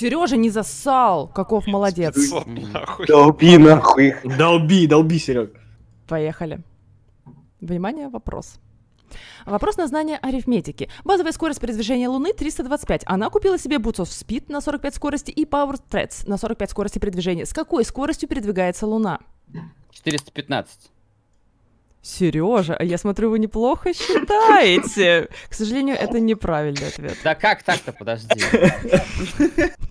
Сережа не засал, каков молодец. Долби нахуй. Долби, долби, Серег. Поехали. Внимание, вопрос. Вопрос на знание арифметики. Базовая скорость передвижения Луны 325. Она купила себе Boots of Speed на 45 скорости и Power Threads на 45 скорости передвижения. С какой скоростью передвигается Луна? 415. Сережа, а я смотрю, вы неплохо считаете. К сожалению, это неправильный ответ. Да как так-то, подожди.